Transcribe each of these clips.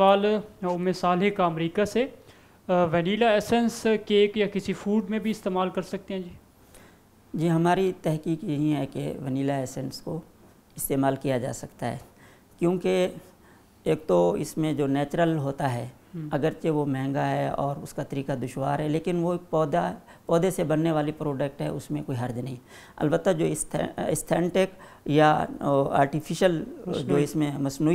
सवाल उम साल का अमेरिका से वनीला एसेंस केक या किसी फूड में भी इस्तेमाल कर सकते हैं जी जी हमारी तहकीक यही है कि वनीला एसेंस को इस्तेमाल किया जा सकता है क्योंकि एक तो इसमें जो नेचुरल होता है हम्म। अगरचे वो महंगा है और उसका तरीका दुशवार है लेकिन वो एक पौधा पौधे से बनने वाली प्रोडक्ट है उसमें कोई हर्ज नहीं अलबत् जो इस्थेंटिक या आर्टिफिशल जो इसमें मसनू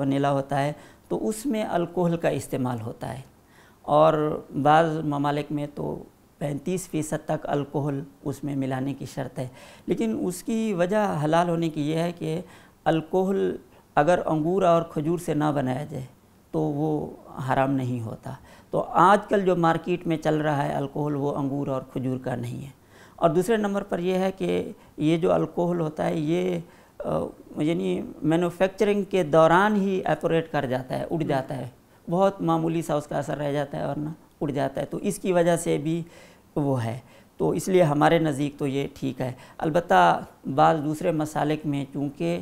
वनीला होता है तो उसमें अल्कोहल का इस्तेमाल होता है और बाज़ ममालिक में तो पैंतीस फ़ीसद तक अल्कोहल उसमें मिलाने की शर्त है लेकिन उसकी वजह हलाल होने की यह है कि अल्कोहल अगर अंगूर और खजूर से ना बनाया जाए तो वो हराम नहीं होता तो आजकल जो मार्केट में चल रहा है अल्कोहल वो अंगूर और खजूर का नहीं है और दूसरे नंबर पर यह है कि ये जो अल्कोहल होता है ये यानी मैन्युफैक्चरिंग के दौरान ही एपोरेट कर जाता है उड़ जाता है बहुत मामूली सा उसका असर रह जाता है और ना उड़ जाता है तो इसकी वजह से भी वो है तो इसलिए हमारे नज़दीक तो ये ठीक है अलबत् बाज़ दूसरे मसालिक में चूँकि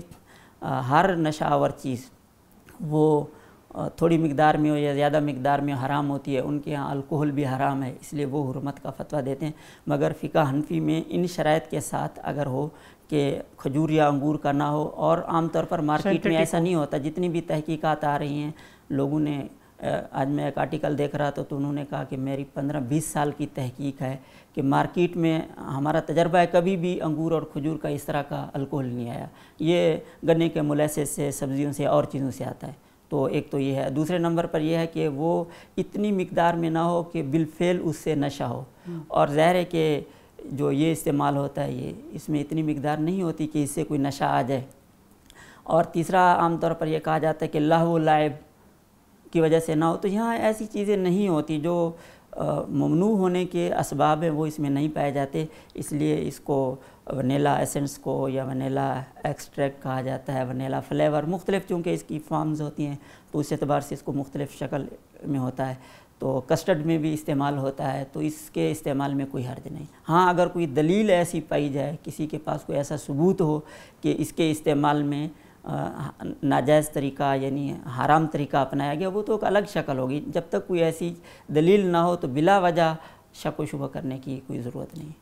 हर नशावर चीज़ वो थोड़ी मकदार में हो या ज़्यादा मकदार में हराम होती है उनके यहाँ अल्कोहल भी हराम है इसलिए वो हरमत का फतवा देते हैं मगर फ़िका हनफी में इन शरात के साथ अगर हो कि खजूर या अंगूर का ना हो और आमतौर पर मार्केट में ऐसा नहीं होता जितनी भी तहकीकात आ रही हैं लोगों ने आज मैं एक आर्टिकल देख रहा था तो उन्होंने कहा कि मेरी पंद्रह बीस साल की तहकीक है कि मार्केट में हमारा तजर्बा है कभी भी अंगूर और खजूर का इस तरह का अल्कोहल नहीं आया ये गन्ने के मुलैसे से सब्ज़ियों से और चीज़ों से आता है तो एक तो ये है दूसरे नंबर पर यह है कि वो इतनी मकदार में ना हो कि बिलफेल उससे नशा हो हम्म। और ज़हर है कि जो ये इस्तेमाल होता है ये इसमें इतनी मकदार नहीं होती कि इससे कोई नशा आ जाए और तीसरा आमतौर पर यह कहा जाता है कि लाह लाइब की वजह से ना हो तो यहाँ ऐसी चीज़ें नहीं होती जो ममनू होने के इसबाब हैं वो इसमें नहीं पाए जाते इसलिए इसको वनीला एसेंस को या वनीला एक्सट्रैक्ट कहा जाता है वनीला फ्लेवर मुख्तलिफ चूँकि इसकी फॉर्म्स होती हैं तो उस एतबार से इसको मुख्तलिफ शक्ल में होता है तो कस्टर्ड में भी इस्तेमाल होता है तो इसके इस्तेमाल में कोई हर्ज नहीं हाँ अगर कोई दलील ऐसी पाई जाए किसी के पास कोई ऐसा सबूत हो कि इसके इस्तेमाल में नाजायज़ तरीका यानी हराम तरीका अपनाया गया वो तो एक अलग शक्ल होगी जब तक कोई ऐसी दलील ना हो तो बिला वजह शक व शुभ करने की कोई ज़रूरत नहीं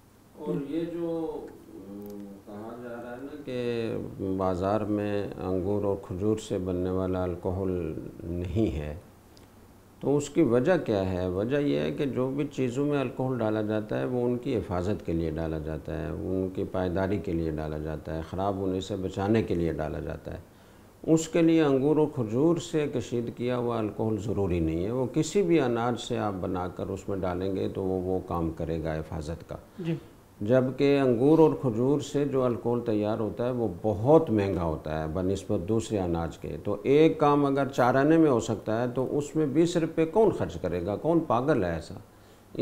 और ये जो कहा जा रहा है ना कि बाज़ार में अंगूर और खजूर से बनने वाला अल्कोहल नहीं है तो उसकी वजह क्या है वजह यह है कि जो भी चीज़ों में अल्कोहल डाला जाता है वो उनकी हिफाजत के लिए डाला जाता है उनकी पायदारी के लिए डाला जाता है ख़राब होने से बचाने के लिए डाला जाता है उसके लिए अंगूर और खजूर से कशीद किया हुआ अल्कोहल ज़रूरी नहीं है वो किसी भी अनाज से आप बनाकर उसमें डालेंगे तो वो वो काम करेगा हिफाजत का जबकि अंगूर और खजूर से जो अल्कोहल तैयार होता है वो बहुत महंगा होता है बनस्बत दूसरे अनाज के तो एक काम अगर चाराने में हो सकता है तो उसमें बीस रुपये कौन खर्च करेगा कौन पागल है ऐसा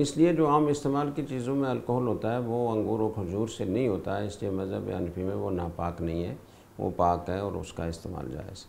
इसलिए जो आम इस्तेमाल की चीज़ों में अल्कोहल होता है वो अंगूर और खजूर से नहीं होता है इसलिए मज़हब अनफी में वो नापाक नहीं है वो पाक है और उसका इस्तेमाल जायज़